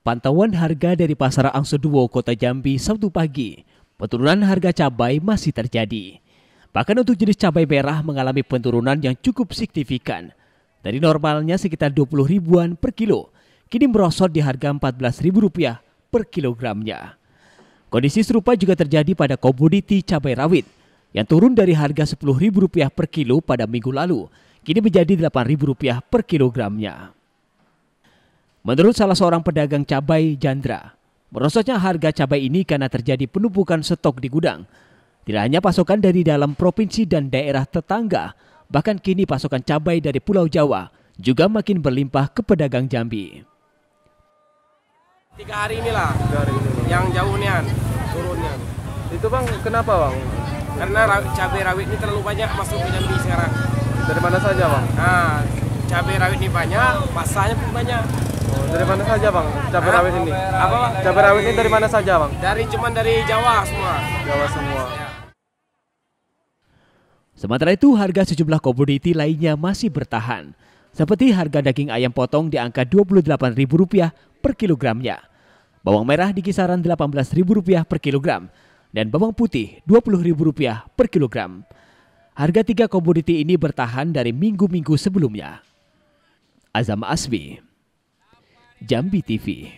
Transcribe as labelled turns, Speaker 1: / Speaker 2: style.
Speaker 1: Pantauan harga dari Pasar Angsoduo, Kota Jambi, Sabtu pagi, penurunan harga cabai masih terjadi. Bahkan untuk jenis cabai merah mengalami penurunan yang cukup signifikan. Dari normalnya sekitar 20 ribuan per kilo, kini merosot di harga ribu rupiah per kilogramnya. Kondisi serupa juga terjadi pada komoditi cabai rawit yang turun dari harga Rp10.000 per kilo pada minggu lalu, kini menjadi Rp8.000 per kilogramnya. Menurut salah seorang pedagang cabai Jandra, merosotnya harga cabai ini karena terjadi penumpukan stok di gudang. Tidak hanya pasokan dari dalam provinsi dan daerah tetangga, bahkan kini pasokan cabai dari Pulau Jawa juga makin berlimpah ke pedagang Jambi.
Speaker 2: Tiga hari inilah Tiga hari ini. yang jauhnya turunnya. Itu bang, kenapa bang? Karena cabai rawit ini terlalu banyak masuk ke Jambi sekarang. Dari mana saja bang? Nah, cabai rawit ini banyak, pasarnya pun banyak dari mana saja bang cabai rawit ini? Apa bang? Cabai rawit ini dari mana saja bang? Dari cuman dari Jawa semua. Jawa semua. Iya.
Speaker 1: Sementara itu harga sejumlah komoditi lainnya masih bertahan. Seperti harga daging ayam potong di angka Rp28.000 per kilogramnya. Bawang merah di kisaran Rp18.000 per kilogram dan bawang putih Rp20.000 per kilogram. Harga tiga komoditi ini bertahan dari minggu-minggu sebelumnya. Azam Asbi Jambi TV.